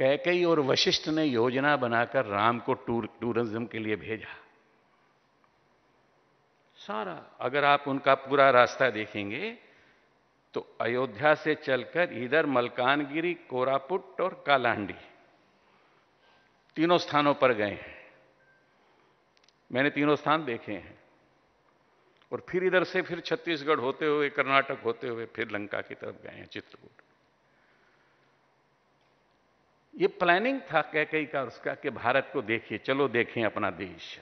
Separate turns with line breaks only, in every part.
कैकई और वशिष्ठ ने योजना बनाकर राम को टूर टूरिज्म के लिए भेजा सारा अगर आप उनका पूरा रास्ता देखेंगे तो अयोध्या से चलकर इधर मलकानगिरी कोरापुट और कालांडी तीनों स्थानों पर गए हैं मैंने तीनों स्थान देखे हैं और फिर इधर से फिर छत्तीसगढ़ होते हुए कर्नाटक होते हुए फिर लंका की तरफ गए हैं चित्रकूट ये प्लानिंग था कैकई का उसका कि भारत को देखिए चलो देखें अपना देश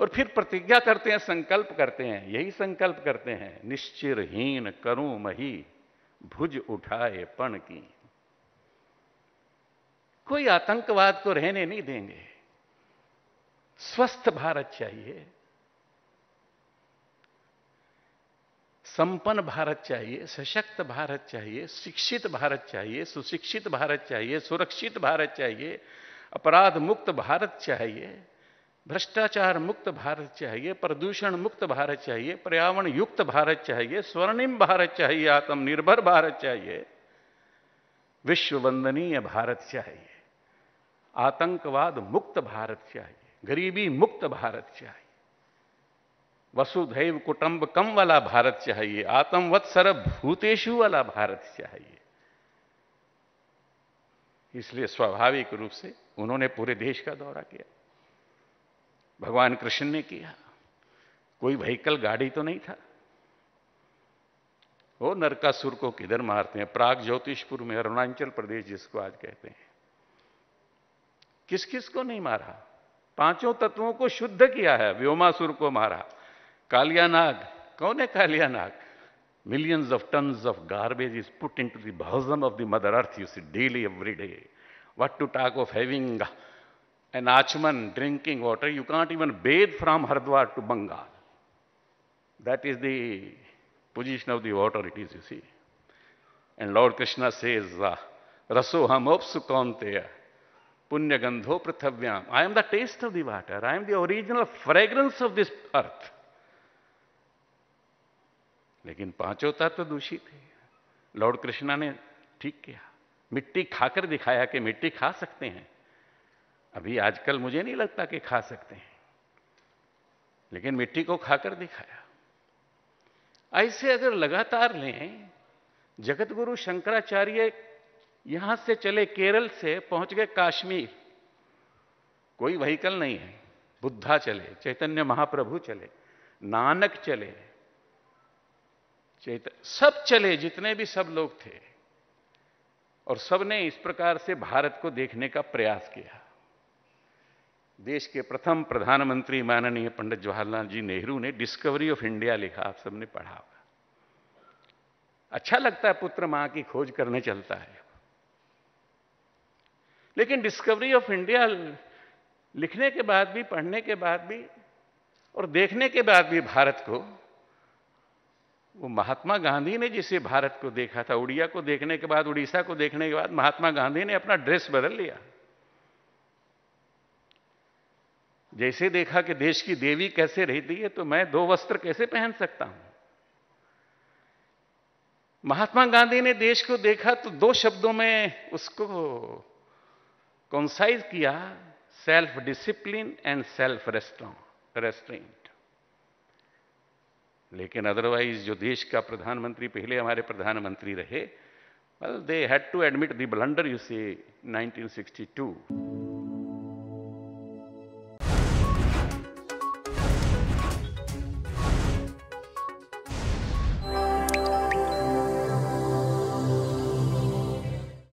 और फिर प्रतिज्ञा करते हैं संकल्प करते हैं यही संकल्प करते हैं निश्चिरहीन करूं मही भुज उठाए पण की कोई आतंकवाद को रहने नहीं देंगे स्वस्थ भारत चाहिए संपन्न भारत चाहिए सशक्त भारत चाहिए शिक्षित भारत चाहिए सुशिक्षित भारत चाहिए सुरक्षित भारत चाहिए अपराध मुक्त भारत चाहिए भ्रष्टाचार मुक्त भारत चाहिए प्रदूषण मुक्त भारत चाहिए पर्यावरण युक्त भारत चाहिए स्वर्णिम भारत चाहिए आत्मनिर्भर भारत चाहिए विश्व वंदनीय भारत चाहिए आतंकवाद मुक्त भारत चाहिए गरीबी मुक्त भारत चाहिए वसुधैव कम वाला भारत चाहिए आत्मवत सर्व भूतेशु वाला भारत चाहिए इसलिए स्वाभाविक रूप से उन्होंने पूरे देश का दौरा किया भगवान कृष्ण ने किया कोई व्हीकल गाड़ी तो नहीं था वो नरकासुर को किधर मारते हैं प्राग ज्योतिषपुर में अरुणाचल प्रदेश जिसको आज कहते हैं किस किस को नहीं मारा पांचों तत्वों को शुद्ध किया है व्योमासुर को मारा Kalyanag. Kaun Kalyanag? Millions of tons of garbage is put into the bosom of the Mother Earth, you see, daily, every day. What to talk of having an achman drinking water, you can't even bathe from Haridwar to Bengal. That is the position of the water it is, you see. And Lord Krishna says, ah, Rasohamopsu Kaunteya, Punyagandho Prithavyam. I am the taste of the water. I am the original fragrance of this earth. लेकिन पांचों तत्व तो दूषित है Lord Krishna ने ठीक किया मिट्टी खाकर दिखाया कि मिट्टी खा सकते हैं अभी आजकल मुझे नहीं लगता कि खा सकते हैं लेकिन मिट्टी को खाकर दिखाया ऐसे अगर लगातार लें जगत गुरु शंकराचार्य यहां से चले केरल से पहुंच गए काश्मीर कोई वहीकल नहीं है बुद्धा चले चैतन्य महाप्रभु चले नानक चले चेत सब चले जितने भी सब लोग थे और सबने इस प्रकार से भारत को देखने का प्रयास किया देश के प्रथम प्रधानमंत्री माननीय पंडित जवाहरलाल जी नेहरू ने डिस्कवरी ऑफ इंडिया लिखा आप सबने पढ़ा होगा अच्छा लगता है पुत्र मां की खोज करने चलता है लेकिन डिस्कवरी ऑफ इंडिया लिखने के बाद भी पढ़ने के बाद भी और देखने के बाद भी भारत को वो महात्मा गांधी ने जिसे भारत को देखा था उड़िया को देखने के बाद उड़ीसा को देखने के बाद महात्मा गांधी ने अपना ड्रेस बदल लिया जैसे देखा कि देश की देवी कैसे रहती है तो मैं दो वस्त्र कैसे पहन सकता हूं महात्मा गांधी ने देश को देखा तो दो शब्दों में उसको कॉन्साइज किया self discipline and self restraint लेकिन अदरवाइज जो देश का प्रधानमंत्री पहले हमारे प्रधानमंत्री रहे well they had to admit the blunder you say 1962